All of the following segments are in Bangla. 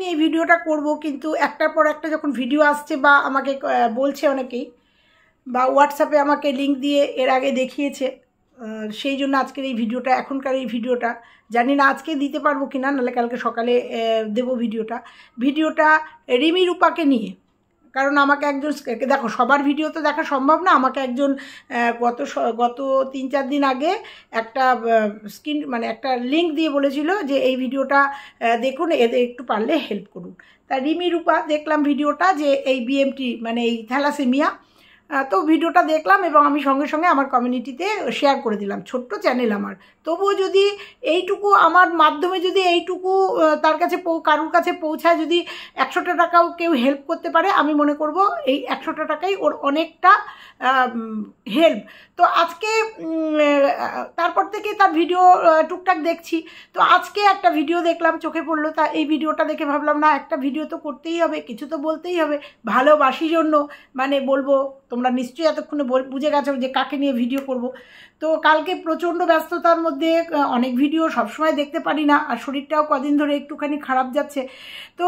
আমি এই ভিডিওটা করব কিন্তু একটার পর একটা যখন ভিডিও আসছে বা আমাকে বলছে অনেকেই বা হোয়াটসঅ্যাপে আমাকে লিঙ্ক দিয়ে এর আগে দেখিয়েছে সেই জন্য আজকের এই ভিডিওটা এখনকার এই ভিডিওটা জানি না আজকে দিতে পারবো কি না নাহলে কালকে সকালে দেব ভিডিওটা ভিডিওটা রিমি রূপাকে নিয়ে কারণ আমাকে একজন দেখো সবার ভিডিও তো দেখা সম্ভব না আমাকে একজন গত গত তিন চার দিন আগে একটা স্ক্রিন মানে একটা লিঙ্ক দিয়ে বলেছিল যে এই ভিডিওটা দেখুন এদের একটু পারলে হেল্প করুন তা রিমি রূপা দেখলাম ভিডিওটা যে এই বিএমটি মানে এই থ্যালাসেমিয়া তো ভিডিওটা দেখলাম এবং আমি সঙ্গে সঙ্গে আমার কমিউনিটিতে শেয়ার করে দিলাম ছোট্ট চ্যানেল আমার তবুও যদি এইটুকু আমার মাধ্যমে যদি এইটুকু তার কাছে কারুর কাছে পৌঁছায় যদি একশোটা টাকাও কেউ হেল্প করতে পারে আমি মনে করব এই একশোটা টাকাই ওর অনেকটা হেল্প তো আজকে তারপর থেকে তার ভিডিও টুকটাক দেখছি তো আজকে একটা ভিডিও দেখলাম চোখে পড়লো তা এই ভিডিওটা দেখে ভাবলাম না একটা ভিডিও তো করতেই হবে কিছু তো বলতেই হবে ভালোবাসি জন্য মানে বলবো তোমরা নিশ্চয়ই এতক্ষণে বুঝে গেছো যে কাকে নিয়ে ভিডিও করব তো কালকে প্রচণ্ড ব্যস্ততার মধ্যে অনেক ভিডিও সবসময় দেখতে পারি না আর শরীরটাও কদিন ধরে একটুখানি খারাপ যাচ্ছে তো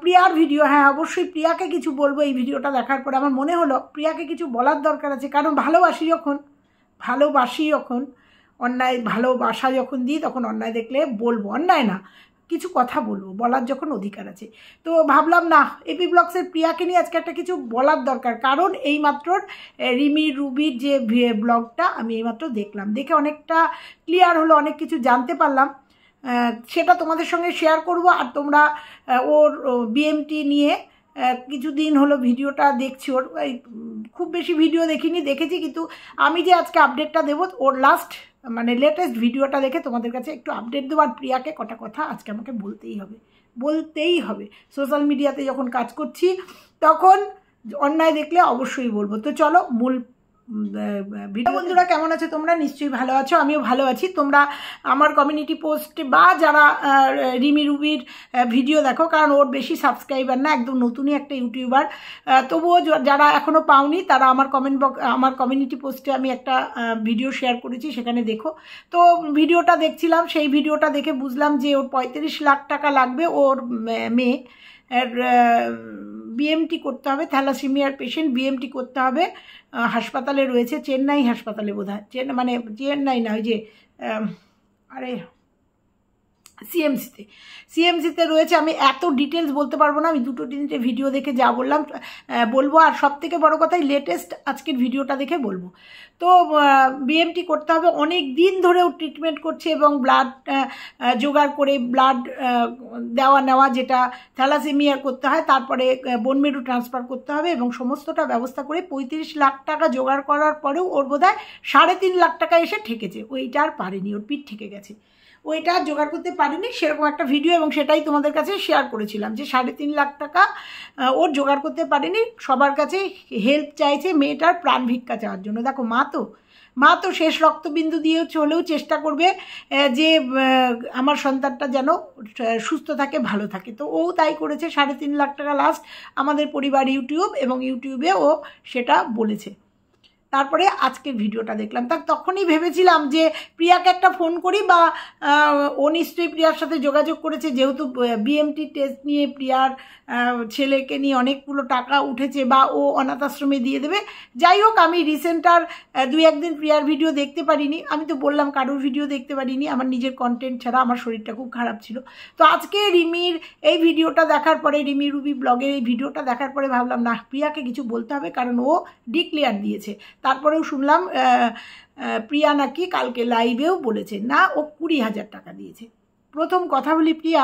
প্রিয়ার ভিডিও হ্যাঁ অবশ্যই প্রিয়াকে কিছু বলবো এই ভিডিওটা দেখার পরে আমার মনে হলো প্রিয়াকে কিছু বলার দরকার আছে কারণ ভালোবাসি যখন ভালোবাসি যখন অন্যায় ভালোবাসা যখন দিই তখন অন্যায় দেখলে বলবো অন্যায় না কিছু কথা বলবো বলার যখন অধিকার আছে তো ভাবলাম না এপি ব্লগসের প্রিয়াকে নিয়ে আজকে একটা কিছু বলার দরকার কারণ এইমাত্র রিমি রুবির যে ব্লগটা আমি এইমাত্র দেখলাম দেখে অনেকটা ক্লিয়ার হলো অনেক কিছু জানতে পারলাম সেটা তোমাদের সঙ্গে শেয়ার করব আর তোমরা ওর বিএমটি নিয়ে কিছুদিন হলো ভিডিওটা দেখছি ওর খুব বেশি ভিডিও দেখিনি দেখেছি কিন্তু আমি যে আজকে আপডেটটা দেবো ওর লাস্ট মানে লেটেস্ট ভিডিওটা দেখে তোমাদের কাছে একটু আপডেট দেবো আর প্রিয়াকে কটা কথা আজকে আমাকে বলতেই হবে বলতেই হবে সোশ্যাল মিডিয়াতে যখন কাজ করছি তখন অন্যায় দেখলে অবশ্যই বলবো তো চলো মূল ভিডিও বন্ধুরা কেমন আছে তোমরা নিশ্চয়ই ভালো আছো আমিও ভালো আছি তোমরা আমার কমিউনিটি পোস্ট বা যারা রিমি রুবির ভিডিও দেখো কারণ ওর বেশি সাবস্ক্রাইবার না একদম নতুনই একটা ইউটিউবার তবুও যারা এখনও পাওনি তারা আমার কমেন্ট বক্স আমার কমিউনিটি পোস্টে আমি একটা ভিডিও শেয়ার করেছি সেখানে দেখো তো ভিডিওটা দেখছিলাম সেই ভিডিওটা দেখে বুঝলাম যে ওর পঁয়ত্রিশ লাখ টাকা লাগবে ওর মেয়ে বিএমটি করতে হবে থ্যালাসিমিয়ার পেশেন্ট বিএমটি করতে হবে হাসপাতালে রয়েছে চেন্নাই হাসপাতালে বোধ হয় মানে চেন্নাই না ওই যে আরে সিএমসিতে সিএমসিতে রয়েছে আমি এত ডিটেলস বলতে পারবো না আমি দুটো তিনটে ভিডিও দেখে যা বললাম বলবো আর সব থেকে বড়ো কথাই লেটেস্ট আজকের ভিডিওটা দেখে বলবো তো বিএমটি করতে হবে অনেক দিন ধরেও ট্রিটমেন্ট করছে এবং ব্লাড জোগাড় করে ব্লাড দেওয়া নেওয়া যেটা থ্যালাসেমিয়া করতে হয় তারপরে বনমেরু ট্রান্সফার করতে হবে এবং সমস্তটা ব্যবস্থা করে পঁয়ত্রিশ লাখ টাকা জোগাড় করার পরেও ওর বোধহয় সাড়ে তিন লাখ টাকা এসে ঠেকেছে ওইটা আর পারেনি ওর পিঠ ঠেকে গেছে ওইটা জোগাড় করতে পারিনি সেরকম একটা ভিডিও এবং সেটাই তোমাদের কাছে শেয়ার করেছিলাম যে সাড়ে তিন লাখ টাকা ওর জোগাড় করতে পারিনি সবার কাছে হেল্প চাইছে মেয়েটার প্রাণ ভিক্ষা চাওয়ার জন্য দেখো মা তো মা তো শেষ রক্তবিন্দু দিয়ে চলেও চেষ্টা করবে যে আমার সন্তানটা যেন সুস্থ থাকে ভালো থাকে তো ও তাই করেছে সাড়ে তিন লাখ টাকা লাস্ট আমাদের পরিবার ইউটিউব এবং ইউটিউবে ও সেটা বলেছে তারপরে আজকে ভিডিওটা দেখলাম তা তখনই ভেবেছিলাম যে প্রিয়াকে একটা ফোন করি বা ও নিশ্চয়ই প্রিয়ার সাথে যোগাযোগ করেছে যেহেতু বিএমটি টেস্ট নিয়ে প্রিয়ার ছেলেকে নিয়ে অনেকগুলো টাকা উঠেছে বা ও অনাথ আশ্রমে দিয়ে দেবে যাই হোক আমি রিসেন্ট আর দুই একদিন প্রিয়ার ভিডিও দেখতে পারিনি আমি তো বললাম কারোর ভিডিও দেখতে পারিনি আমার নিজের কন্টেন্ট ছাড়া আমার শরীরটা খুব খারাপ ছিল তো আজকে রিমির এই ভিডিওটা দেখার পরে রিমি রুবি ব্লগের এই ভিডিওটা দেখার পরে ভাবলাম না প্রিয়াকে কিছু বলতে হবে কারণ ও ডিক্লেয়ার দিয়েছে তারপরেও শুনলাম প্রিয়া নাকি কালকে লাইভেও বলেছে না ও কুড়ি হাজার টাকা দিয়েছে প্রথম কথা বলি প্রিয়া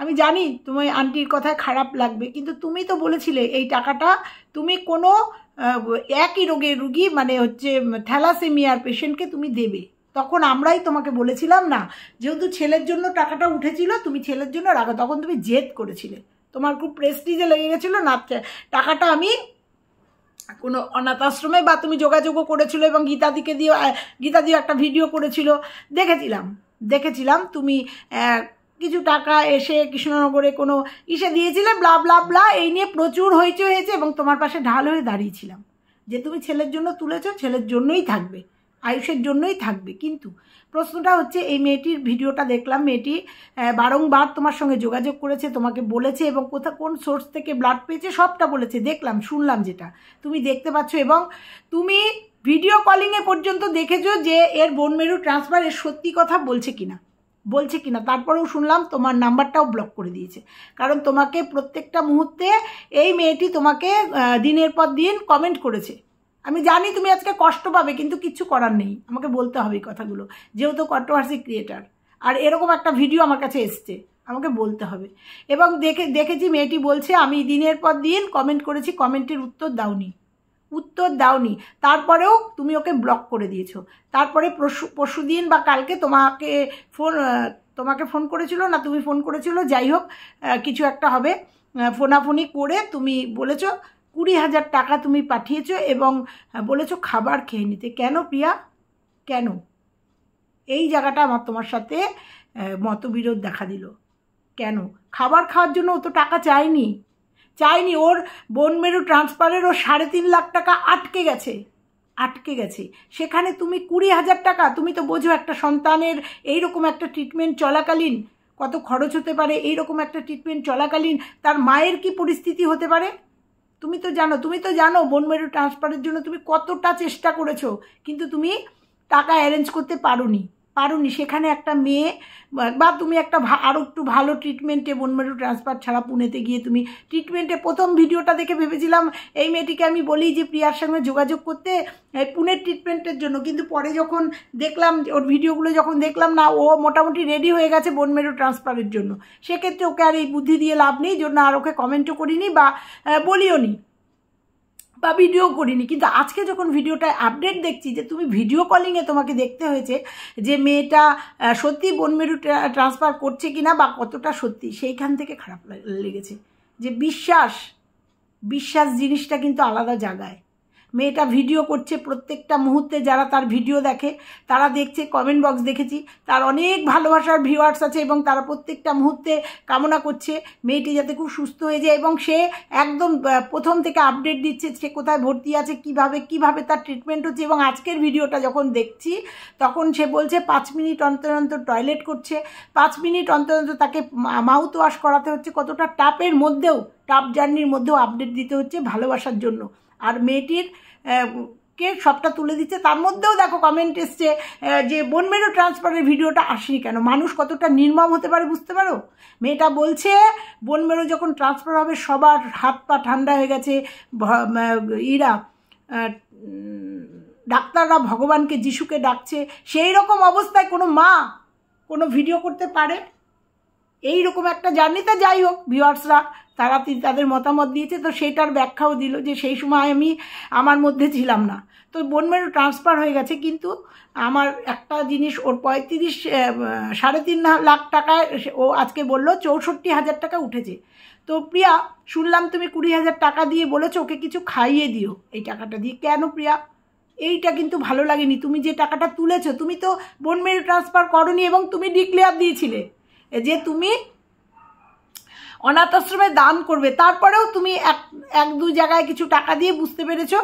আমি জানি তোমার আন্টির কথায় খারাপ লাগবে কিন্তু তুমি তো বলেছিলে এই টাকাটা তুমি কোনো একই রোগের রুগী মানে হচ্ছে থ্যালাসেমিয়ার পেশেন্টকে তুমি দেবে তখন আমরাই তোমাকে বলেছিলাম না যেহেতু ছেলের জন্য টাকাটা উঠেছিল তুমি ছেলের জন্য রাখো তখন তুমি জেদ করেছিলে তোমার খুব প্রেস্টিজে লেগে গেছিলো না টাকাটা আমি কোনো অনাথ আশ্রমে বা তুমি যোগাযোগও করেছিল এবং গীতাদিকে দিয়ে গীতাদিও একটা ভিডিও করেছিল দেখেছিলাম দেখেছিলাম তুমি কিছু টাকা এসে কৃষ্ণনগরে কোনো ইসে দিয়েছিলে ব্লা ব্লা ব্লা এই নিয়ে প্রচুর হয়েছে হয়েছে এবং তোমার পাশে ঢাল হয়ে দাঁড়িয়েছিলাম যে তুমি ছেলের জন্য তুলেছ ছেলের জন্যই থাকবে আয়ুষের জন্যই থাকবে কিন্তু প্রশ্নটা হচ্ছে এই মেয়েটির ভিডিওটা দেখলাম মেয়েটি বারংবার তোমার সঙ্গে যোগাযোগ করেছে তোমাকে বলেছে এবং কোথা কোন সোর্স থেকে ব্লাড পেয়েছে সবটা বলেছে দেখলাম শুনলাম যেটা তুমি দেখতে পাচ্ছ এবং তুমি ভিডিও কলিংয়ে পর্যন্ত দেখেছো যে এর মেরু ট্রান্সফার এর সত্যি কথা বলছে কিনা বলছে কিনা তারপরেও শুনলাম তোমার নাম্বারটাও ব্লক করে দিয়েছে কারণ তোমাকে প্রত্যেকটা মুহূর্তে এই মেয়েটি তোমাকে দিনের পর দিন কমেন্ট করেছে আমি জানি তুমি আজকে কষ্ট পাবে কিন্তু কিচ্ছু করার নেই আমাকে বলতে হবে কথাগুলো যেহেতু কন্ট্রোভার্সি ক্রিয়েটার আর এরকম একটা ভিডিও আমার কাছে এসছে আমাকে বলতে হবে এবং দেখে দেখেছি মেয়েটি বলছে আমি দিনের পর দিন কমেন্ট করেছি কমেন্টের উত্তর দাওনি উত্তর দাওনি তারপরেও তুমি ওকে ব্লক করে দিয়েছো তারপরে পশু পরশু দিন বা কালকে তোমাকে ফোন তোমাকে ফোন করেছিল না তুমি ফোন করেছিল যাই হোক কিছু একটা হবে ফোনাফোনি করে তুমি বলেছো কুড়ি হাজার টাকা তুমি পাঠিয়েছ এবং বলেছ খাবার খেয়ে নিতে কেন প্রিয়া কেন এই জায়গাটা আমার তোমার সাথে মতবিরোধ দেখা দিল কেন খাবার খাওয়ার জন্য ও তো টাকা চায়নি চায়নি ওর বোন মেরু ট্রান্সফারের ও সাড়ে তিন লাখ টাকা আটকে গেছে আটকে গেছে সেখানে তুমি কুড়ি হাজার টাকা তুমি তো বোঝো একটা সন্তানের এই রকম একটা ট্রিটমেন্ট চলাকালীন কত খরচ হতে পারে এই রকম একটা ট্রিটমেন্ট চলাকালীন তার মায়ের কি পরিস্থিতি হতে পারে তুমি তো জানো তুমি তো জানো বোন মেরু ট্রান্সফারের জন্য তুমি কতটা চেষ্টা করেছো কিন্তু তুমি টাকা অ্যারেঞ্জ করতে পারো নি পারুনি সেখানে একটা মেয়ে বা তুমি একটা আরও একটু ভালো ট্রিটমেন্টে বনমেরু ট্রান্সফার ছাড়া পুনেতে গিয়ে তুমি ট্রিটমেন্টে প্রথম ভিডিওটা দেখে ভেবেছিলাম এই মেয়েটিকে আমি বলি যে প্রিয়ার সঙ্গে যোগাযোগ করতে পুনের ট্রিটমেন্টের জন্য কিন্তু পরে যখন দেখলাম ওর ভিডিওগুলো যখন দেখলাম না ও মোটামুটি রেডি হয়ে গেছে বনমেরু ট্রান্সফারের জন্য সেক্ষেত্রে ওকে আর এই বুদ্ধি দিয়ে লাভ নেই জন্য আর ওকে কমেন্টও করিনি বা বলিও নি বা ভিডিও করিনি কিন্তু আজকে যখন ভিডিওটায় আপডেট দেখছি যে তুমি ভিডিও কলিংয়ে তোমাকে দেখতে হয়েছে যে মেয়েটা সত্যি বনমেরু ট্রান্সফার করছে কি না বা কতটা সত্যি সেইখান থেকে খারাপ লেগেছে যে বিশ্বাস বিশ্বাস জিনিসটা কিন্তু আলাদা জায়গায় মেয়েটা ভিডিও করছে প্রত্যেকটা মুহূর্তে যারা তার ভিডিও দেখে তারা দেখছে কমেন্ট বক্স দেখেছি তার অনেক ভালোবাসার ভিউয়ার্স আছে এবং তারা প্রত্যেকটা মুহূর্তে কামনা করছে মেয়েটি যাতে খুব সুস্থ হয়ে যায় এবং সে একদম প্রথম থেকে আপডেট দিচ্ছে সে কোথায় ভর্তি আছে কিভাবে কিভাবে তার ট্রিটমেন্ট হচ্ছে এবং আজকের ভিডিওটা যখন দেখছি তখন সে বলছে পাঁচ মিনিট অন্তর অন্তর টয়লেট করছে পাঁচ মিনিট অন্তর অন্তর তাকে মাউথ ওয়াশ করাতে হচ্ছে কতটা টাপের মধ্যেও টাপ জার্নির মধ্যেও আপডেট দিতে হচ্ছে ভালোবাসার জন্য আর মেয়েটির কে সবটা তুলে দিচ্ছে তার মধ্যেও দেখো কমেন্ট এসছে যে বোনমেরো ট্রান্সফারের ভিডিওটা আসেনি কেন মানুষ কতটা নির্মম হতে পারে বুঝতে পারো মেয়েটা বলছে বোনমেরো যখন ট্রান্সফার হবে সবার হাত পা ঠান্ডা হয়ে গেছে ইরা ডাক্তাররা ভগবানকে যিশুকে ডাকছে সেই রকম অবস্থায় কোনো মা কোনো ভিডিও করতে পারে এই রকম একটা জার্নিতে যাই হোক ভিওয়ার্সরা তারা তাদের মতামত দিয়েছে তো সেটার ব্যাখ্যাও দিল যে সেই সময় আমি আমার মধ্যে ছিলাম না তো বোনমেরও ট্রান্সফার হয়ে গেছে কিন্তু আমার একটা জিনিস ওর পঁয়ত্রিশ সাড়ে তিন লাখ টাকায় ও আজকে বলল চৌষট্টি হাজার টাকা উঠেছে তো প্রিয়া শুনলাম তুমি কুড়ি হাজার টাকা দিয়ে বলেছো ওকে কিছু খাইয়ে দিও এই টাকাটা দিয়ে কেন প্রিয়া এইটা কিন্তু ভালো লাগেনি তুমি যে টাকাটা তুলেছো তুমি তো বোনমেরও ট্রান্সফার করনি এবং তুমি ডিক্লেয়ার দিয়েছিলে যে তুমি অনাথ আশ্রমে দান করবে তারপরেও তুমি এক এক দুই জায়গায় কিছু টাকা দিয়ে বুঝতে পেরেছো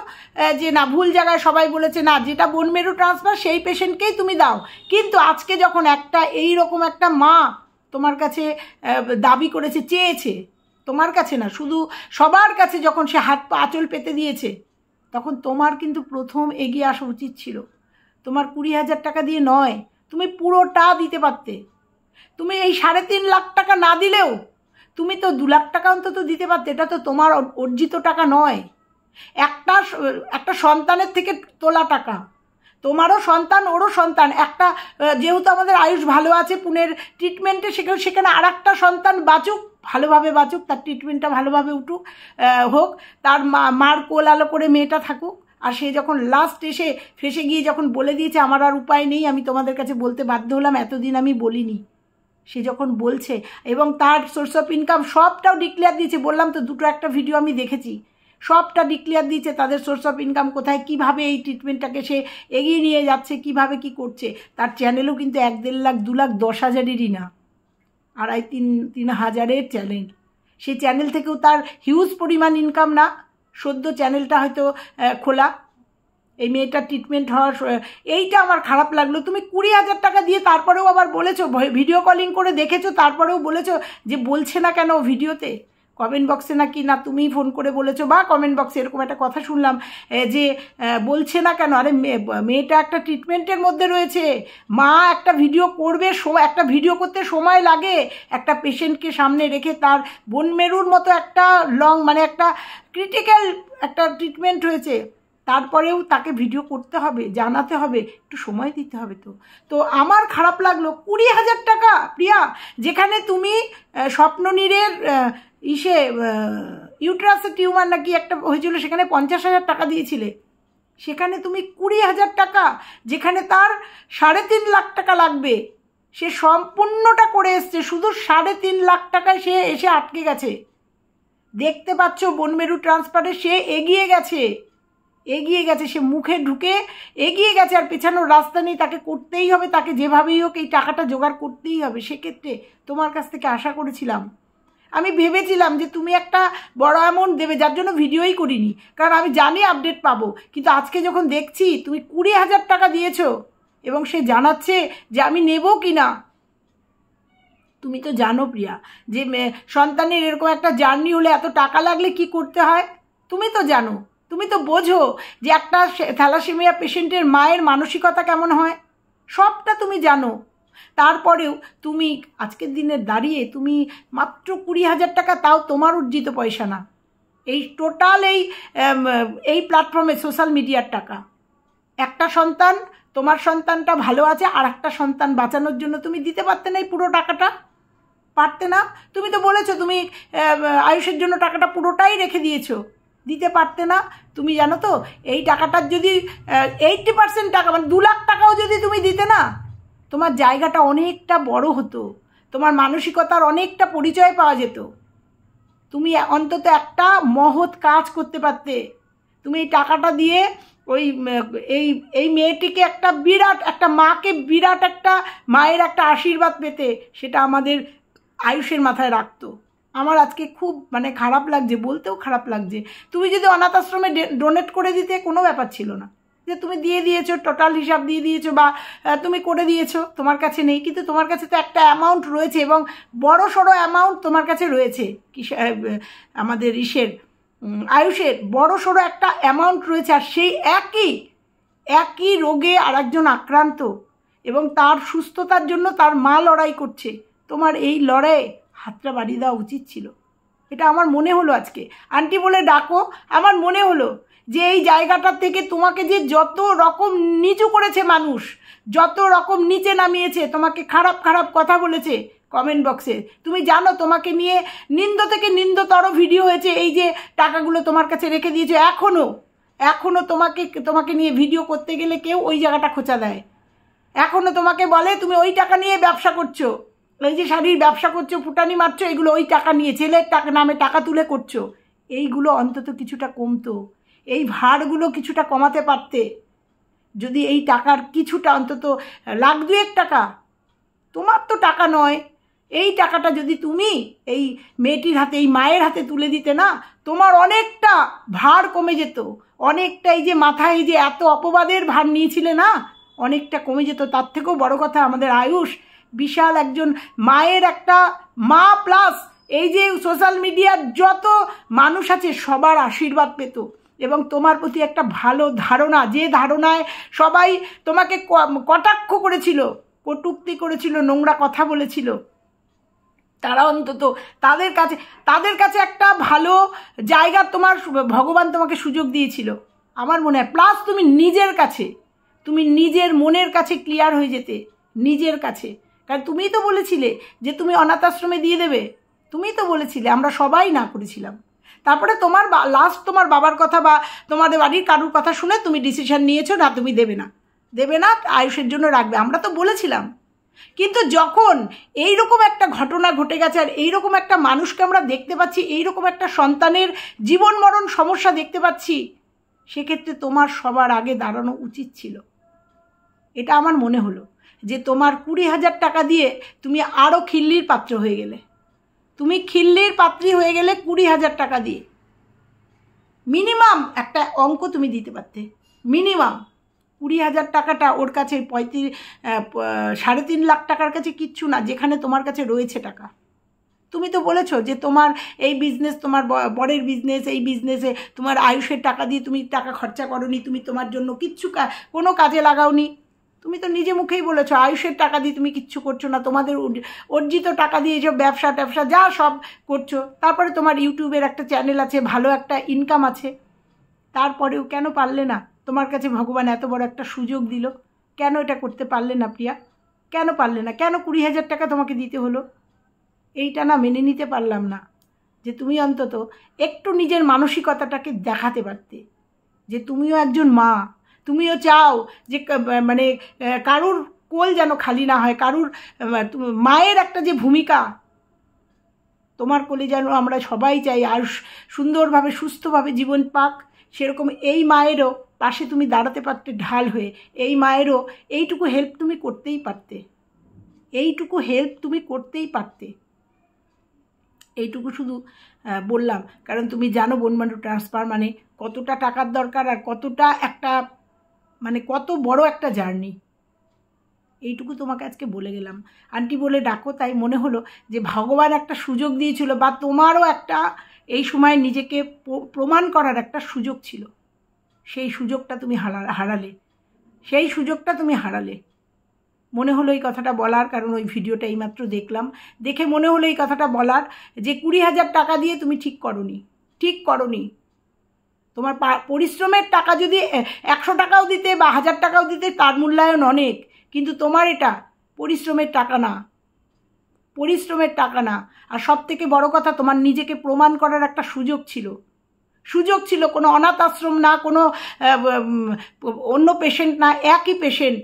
যে না ভুল জায়গায় সবাই বলেছে না যেটা মেরু ট্রান্সফার সেই পেশেন্টকেই তুমি দাও কিন্তু আজকে যখন একটা এই রকম একটা মা তোমার কাছে দাবি করেছে চেয়েছে তোমার কাছে না শুধু সবার কাছে যখন সে হাত পা আঁচল পেতে দিয়েছে তখন তোমার কিন্তু প্রথম এগিয়ে আসা উচিত ছিল তোমার কুড়ি হাজার টাকা দিয়ে নয় তুমি পুরোটা দিতে পারতে তুমি এই সাড়ে তিন লাখ টাকা না দিলেও তুমি তো দু লাখ টাকা অন্তত দিতে পারতে এটা তো তোমার অর্জিত টাকা নয় একটা একটা সন্তানের থেকে তোলা টাকা তোমারও সন্তান ওরও সন্তান একটা যেহেতু আমাদের আয়ুষ ভালো আছে পুনের ট্রিটমেন্টে সেখানে সেখানে আর একটা সন্তান বাঁচুক ভালোভাবে বাঁচুক তার ট্রিটমেন্টটা ভালোভাবে উঠুক হোক তার মা মার কোল আলো করে মেয়েটা থাকুক আর সে যখন লাস্ট এসে ফেসে গিয়ে যখন বলে দিয়েছে আমার আর উপায় নেই আমি তোমাদের কাছে বলতে বাধ্য হলাম এতদিন আমি বলিনি সে যখন বলছে এবং তার সোর্স অফ ইনকাম সবটাও ডিক্লেয়ার দিয়েছে বললাম তো দুটো একটা ভিডিও আমি দেখেছি সবটা ডিক্লেয়ার দিয়েছে তাদের সোর্স অফ ইনকাম কোথায় কিভাবে এই ট্রিটমেন্টটাকে সে এগিয়ে নিয়ে যাচ্ছে কিভাবে কি করছে তার চ্যানেলও কিন্তু এক দেড় লাখ দু লাখ দশ হাজারেরই না আড়াই তিন তিন হাজারের চ্যানেল সে চ্যানেল থেকেও তার হিউজ পরিমাণ ইনকাম না সদ্য চ্যানেলটা হয়তো খোলা এই মেয়েটার ট্রিটমেন্ট হওয়ার এইটা আমার খারাপ লাগলো তুমি কুড়ি হাজার টাকা দিয়ে তারপরেও আবার বলেছো ভিডিও কলিং করে দেখেছো তারপরেও বলেছো যে বলছে না কেন ভিডিওতে কমেন্ট বক্সে না কি না তুমিই ফোন করে বলেছো বা কমেন্ট বক্সে এরকম একটা কথা শুনলাম যে বলছে না কেন আরে মেয়েটা একটা ট্রিটমেন্টের মধ্যে রয়েছে মা একটা ভিডিও করবে একটা ভিডিও করতে সময় লাগে একটা পেশেন্টকে সামনে রেখে তার বোন মেরুর মতো একটা লং মানে একটা ক্রিটিক্যাল একটা ট্রিটমেন্ট হয়েছে তারপরেও তাকে ভিডিও করতে হবে জানাতে হবে একটু সময় দিতে হবে তো তো আমার খারাপ লাগলো কুড়ি হাজার টাকা প্রিয়া যেখানে তুমি স্বপ্ননীরের ইসে ইউট্রাসে টিউমার নাকি একটা হয়েছিল সেখানে পঞ্চাশ হাজার টাকা দিয়েছিলে সেখানে তুমি কুড়ি হাজার টাকা যেখানে তার সাড়ে তিন লাখ টাকা লাগবে সে সম্পূর্ণটা করে এসছে শুধু সাড়ে তিন লাখ টাকায় সে এসে আটকে গেছে দেখতে পাচ্ছ বনমেরু ট্রান্সফারে সে এগিয়ে গেছে এগিয়ে গেছে সে মুখে ঢুকে এগিয়ে গেছে আর পেছানোর রাস্তা নেই তাকে করতেই হবে তাকে যেভাবেই হোক এই টাকাটা জোগাড় করতেই হবে সেক্ষেত্রে তোমার কাছ থেকে আশা করেছিলাম আমি ভেবেছিলাম যে তুমি একটা বড় অ্যামাউন্ট দেবে যার জন্য ভিডিওই করিনি কারণ আমি জানি আপডেট পাবো কিন্তু আজকে যখন দেখছি তুমি কুড়ি হাজার টাকা দিয়েছো এবং সে জানাচ্ছে যে আমি নেব কি না তুমি তো জানো প্রিয়া যে সন্তানের এরকম একটা জার্নি হলে এত টাকা লাগলে কি করতে হয় তুমি তো জানো তুমি তো বোঝো যে একটা থ্যালাসেমিয়া পেশেন্টের মায়ের মানসিকতা কেমন হয় সবটা তুমি জানো তারপরেও তুমি আজকের দিনে দাঁড়িয়ে তুমি মাত্র কুড়ি হাজার টাকা তাও তোমার উর্জিত পয়সা না এই টোটাল এই এই প্ল্যাটফর্মে সোশ্যাল মিডিয়ার টাকা একটা সন্তান তোমার সন্তানটা ভালো আছে আর একটা সন্তান বাঁচানোর জন্য তুমি দিতে পারতে না এই পুরো টাকাটা পারতে না তুমি তো বলেছো তুমি আয়ুষের জন্য টাকাটা পুরোটাই রেখে দিয়েছো দিতে পারতে না তুমি জানো তো এই টাকাটার যদি এইটটি পার্সেন্ট টাকা মানে দু লাখ টাকাও যদি তুমি দিতে না তোমার জায়গাটা অনেকটা বড় হতো তোমার মানসিকতার অনেকটা পরিচয় পাওয়া যেত তুমি অন্তত একটা মহৎ কাজ করতে পারতে তুমি এই টাকাটা দিয়ে ওই এই এই মেয়েটিকে একটা বিরাট একটা মাকে বিরাট একটা মায়ের একটা আশীর্বাদ পেতে সেটা আমাদের আয়ুষের মাথায় রাখতো আমার আজকে খুব মানে খারাপ লাগছে বলতেও খারাপ লাগছে তুমি যদি অনাথ আশ্রমে ডোনেট করে দিতে কোনো ব্যাপার ছিল না যে তুমি দিয়ে দিয়েছো টোটাল হিসাব দিয়ে দিয়েছো বা তুমি করে দিয়েছো তোমার কাছে নেই কিন্তু তোমার কাছে তো একটা অ্যামাউন্ট রয়েছে এবং বড় সড়ো অ্যামাউন্ট তোমার কাছে রয়েছে আমাদের ইসের আয়ুষের বড় সড়ো একটা অ্যামাউন্ট রয়েছে আর সেই একই একই রোগে আর একজন আক্রান্ত এবং তার সুস্থতার জন্য তার মা লড়াই করছে তোমার এই লড়াই হাতটা বাড়িয়ে দেওয়া উচিত ছিল এটা আমার মনে হলো আজকে আন্টি বলে ডাকো আমার মনে হলো যে এই জায়গাটার থেকে তোমাকে যে যত রকম নিচু করেছে মানুষ যত রকম নিচে নামিয়েছে তোমাকে খারাপ খারাপ কথা বলেছে কমেন্ট বক্সে তুমি জানো তোমাকে নিয়ে নিন্দ থেকে নিন্দতর ভিডিও হয়েছে এই যে টাকাগুলো তোমার কাছে রেখে দিয়েছে এখনও এখনও তোমাকে তোমাকে নিয়ে ভিডিও করতে গেলে কেউ ওই জায়গাটা খোঁচা দেয় এখনও তোমাকে বলে তুমি ওই টাকা নিয়ে ব্যবসা করছো এই যে শাড়ির ব্যবসা করছো ফুটানি মারছো এগুলো ওই টাকা নিয়ে ছেলের টাকা নামে টাকা তুলে করছো এইগুলো অন্তত কিছুটা কমতো এই ভারগুলো কিছুটা কমাতে পারতে যদি এই টাকার কিছুটা অন্তত লাখ দুয়েক টাকা তোমার তো টাকা নয় এই টাকাটা যদি তুমি এই মেয়েটির হাতে এই মায়ের হাতে তুলে দিতে না তোমার অনেকটা ভার কমে যেত অনেকটা এই যে মাথায় যে এত অপবাদের ভার নিয়েছিলে না অনেকটা কমে যেত তার থেকেও বড় কথা আমাদের আয়ুষ বিশাল একজন মায়ের একটা মা প্লাস এই যে সোশ্যাল মিডিয়ার যত মানুষ আছে সবার আশীর্বাদ পেত এবং তোমার প্রতি একটা ভালো ধারণা যে ধারণায় সবাই তোমাকে কটাক্ষ করেছিল কটুক্তি করেছিল নোংরা কথা বলেছিল তারা অন্তত তাদের কাছে তাদের কাছে একটা ভালো জায়গা তোমার ভগবান তোমাকে সুযোগ দিয়েছিল আমার মনে হয় প্লাস তুমি নিজের কাছে তুমি নিজের মনের কাছে ক্লিয়ার হয়ে যেতে নিজের কাছে কারণ তুমিই তো বলেছিলে যে তুমি অনাথ আশ্রমে দিয়ে দেবে তুমিই তো বলেছিলে আমরা সবাই না করেছিলাম তারপরে তোমার লাস্ট তোমার বাবার কথা বা তোমাদের বাড়ির কারুর কথা শুনে তুমি ডিসিশন নিয়েছো না তুমি দেবে না দেবে না আয়ুষের জন্য রাখবে আমরা তো বলেছিলাম কিন্তু যখন এই রকম একটা ঘটনা ঘটে গেছে আর এই রকম একটা মানুষকে আমরা দেখতে পাচ্ছি এই রকম একটা সন্তানের জীবন মরণ সমস্যা দেখতে পাচ্ছি সেক্ষেত্রে তোমার সবার আগে দাঁড়ানো উচিত ছিল এটা আমার মনে হলো যে তোমার কুড়ি হাজার টাকা দিয়ে তুমি আরও খিল্লির পাত্র হয়ে গেলে তুমি খিল্লির পাত্রী হয়ে গেলে কুড়ি হাজার টাকা দিয়ে মিনিমাম একটা অঙ্ক তুমি দিতে পারতে মিনিমাম কুড়ি হাজার টাকাটা ওর কাছে পঁয়ত্রিশ সাড়ে তিন লাখ টাকার কাছে কিচ্ছু না যেখানে তোমার কাছে রয়েছে টাকা তুমি তো বলেছো যে তোমার এই বিজনেস তোমার বরের বিজনেস এই বিজনেসে তোমার আয়ুষের টাকা দিয়ে তুমি টাকা খরচা করো তুমি তোমার জন্য কিচ্ছু কোনো কাজে লাগাওনি তুমি তো নিজে মুখেই বলেছো আয়ুষের টাকা দিয়ে তুমি কিচ্ছু করছো না তোমাদের অর্জিত টাকা দিয়ে যে ব্যবসা ট্যাবসা যা সব করছো তারপরে তোমার ইউটিউবের একটা চ্যানেল আছে ভালো একটা ইনকাম আছে তারপরেও কেন পারলে না তোমার কাছে ভগবান এত বড় একটা সুযোগ দিল কেন এটা করতে পারলে না প্রিয়া কেন পারলে না কেন কুড়ি হাজার টাকা তোমাকে দিতে হলো এইটা না মেনে নিতে পারলাম না যে তুমি অন্তত একটু নিজের মানসিকতাটাকে দেখাতে পারতে যে তুমিও একজন মা তুমিও চাও যে মানে কারুর কোল যেন খালি না হয় কারুর মায়ের একটা যে ভূমিকা তোমার কোলে যেন আমরা সবাই চাই আর সুন্দরভাবে সুস্থভাবে জীবন পাক সেরকম এই মায়েরও পাশে তুমি দাঁড়াতে পারতে ঢাল হয়ে এই মায়েরও এইটুকু হেল্প তুমি করতেই পারতে এইটুকু হেল্প তুমি করতেই পারতে এইটুকু শুধু বললাম কারণ তুমি জানো বনমান্ডু ট্রান্সফার মানে কতটা টাকার দরকার আর কতটা একটা মানে কত বড় একটা জার্নি এইটুকু তোমাকে আজকে বলে গেলাম আন্টি বলে ডাকো তাই মনে হলো যে ভগবান একটা সুযোগ দিয়েছিল বা তোমারও একটা এই সময় নিজেকে প্রমাণ করার একটা সুযোগ ছিল সেই সুযোগটা তুমি হারা হারালে সেই সুযোগটা তুমি হারালে মনে হলো এই কথাটা বলার কারণ ওই ভিডিওটা এইমাত্র দেখলাম দেখে মনে হলো এই কথাটা বলার যে কুড়ি হাজার টাকা দিয়ে তুমি ঠিক করনি ঠিক করনি তোমার পরিশ্রমের টাকা যদি একশো টাকাও দিতে বা হাজার টাকাও দিতে তার মূল্যায়ন অনেক কিন্তু তোমার এটা পরিশ্রমের টাকা না পরিশ্রমের টাকা না আর সব থেকে বড় কথা তোমার নিজেকে প্রমাণ করার একটা সুযোগ ছিল সুযোগ ছিল কোনো অনাথ আশ্রম না কোনো অন্য পেশেন্ট না একই পেশেন্ট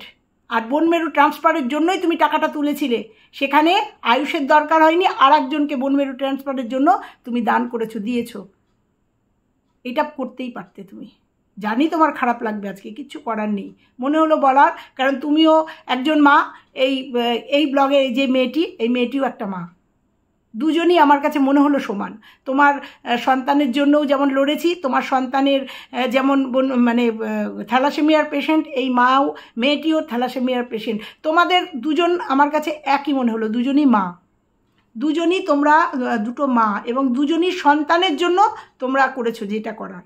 আর মেরু ট্রান্সফারের জন্যই তুমি টাকাটা তুলেছিলে সেখানে আয়ুষের দরকার হয়নি আর একজনকে মেরু ট্রান্সফারের জন্য তুমি দান করেছো দিয়েছো এটা করতেই পারতে তুমি জানি তোমার খারাপ লাগবে আজকে কিচ্ছু করার নেই মনে হলো বলার কারণ তুমিও একজন মা এই এই ব্লগে যে মেয়েটি এই মেয়েটিও একটা মা দুজনই আমার কাছে মনে হলো সমান তোমার সন্তানের জন্যও যেমন লড়েছি তোমার সন্তানের যেমন মানে থ্যালাসেমিয়ার পেশেন্ট এই মাও মেয়েটিও থ্যালাসেমিয়ার পেশেন্ট তোমাদের দুজন আমার কাছে একই মনে হলো দুজনই মা দুজনই তোমরা দুটো মা এবং দুজনই সন্তানের জন্য তোমরা করেছো যেটা করার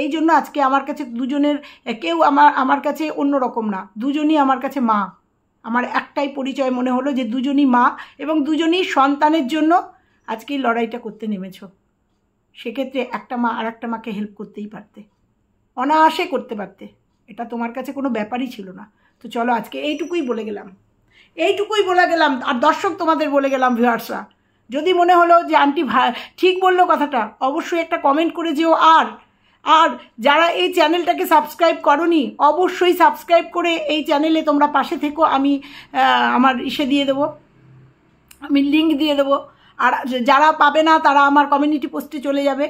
এই জন্য আজকে আমার কাছে দুজনের কেউ আমার আমার কাছে অন্য রকম না দুজনই আমার কাছে মা আমার একটাই পরিচয় মনে হলো যে দুজনই মা এবং দুজনই সন্তানের জন্য আজকে লড়াইটা করতে নেমেছো সেক্ষেত্রে একটা মা আর একটা মাকে হেল্প করতেই পারতে অনায়াসে করতে পারতে এটা তোমার কাছে কোনো ব্যাপারই ছিল না তো চলো আজকে এইটুকুই বলে গেলাম এইটুকুই বলে গেলাম আর দর্শক তোমাদের বলে গেলাম ভিউয়ার্সরা যদি মনে হলো যে আন্টি ঠিক বললো কথাটা অবশ্যই একটা কমেন্ট করে যেও আর আর যারা এই চ্যানেলটাকে সাবস্ক্রাইব করনি অবশ্যই সাবস্ক্রাইব করে এই চ্যানেলে তোমরা পাশে থেকো আমি আমার ইসে দিয়ে দেবো আমি লিঙ্ক দিয়ে দেবো আর যারা পাবে না তারা আমার কমিউনিটি পোস্টে চলে যাবে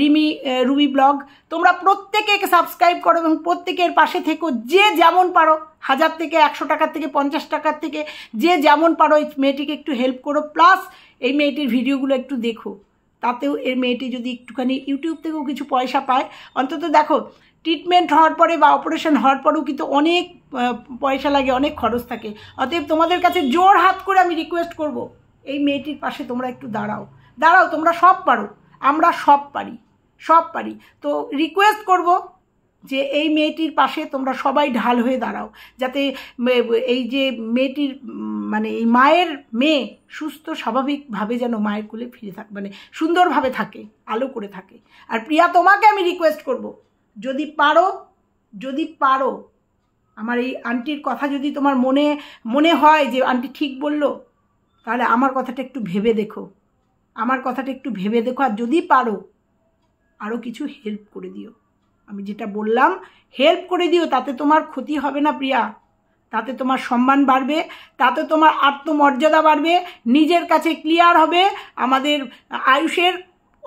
রিমি রুবি ব্লগ তোমরা প্রত্যেকে সাবস্ক্রাইব করো এবং প্রত্যেকের পাশে থেকো যে যেমন পারো হাজার থেকে একশো টাকার থেকে পঞ্চাশ টাকার থেকে যে যেমন পারো এই মেয়েটিকে একটু হেল্প করো প্লাস এই মেয়েটির ভিডিওগুলো একটু দেখো তাতেও এর মেয়েটি যদি একটুখানি ইউটিউব থেকেও কিছু পয়সা পায় অন্তত দেখো ট্রিটমেন্ট হওয়ার পরে বা অপারেশন হওয়ার পরেও কিন্তু অনেক পয়সা লাগে অনেক খরচ থাকে অতএব তোমাদের কাছে জোর হাত করে আমি রিকোয়েস্ট করবো এই মেয়েটির পাশে তোমরা একটু দাঁড়াও দাঁড়াও তোমরা সব পারো আমরা সব পারি সব পারি তো রিকোয়েস্ট করব যে এই মেয়েটির পাশে তোমরা সবাই ঢাল হয়ে দাঁড়াও যাতে এই যে মেয়েটির মানে এই মায়ের মেয়ে সুস্থ স্বাভাবিকভাবে যেন মায়ের কোলে ফিরে থাকে মানে সুন্দরভাবে থাকে আলো করে থাকে আর প্রিয়া তোমাকে আমি রিকোয়েস্ট করব যদি পারো যদি পারো আমার এই আন্টির কথা যদি তোমার মনে মনে হয় যে আন্টি ঠিক বললো তাহলে আমার কথাটা একটু ভেবে দেখো আমার কথাটা একটু ভেবে দেখো আর যদি পারো আরও কিছু হেল্প করে দিও আমি যেটা বললাম হেল্প করে দিও তাতে তোমার ক্ষতি হবে না প্রিয়া তাতে তোমার সম্মান বাড়বে তাতে তোমার আত্মমর্যাদা বাড়বে নিজের কাছে ক্লিয়ার হবে আমাদের আয়ুষের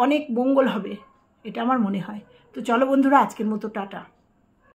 অনেক মঙ্গল হবে এটা আমার মনে হয় তো চলো বন্ধুরা আজকের মতো টাটা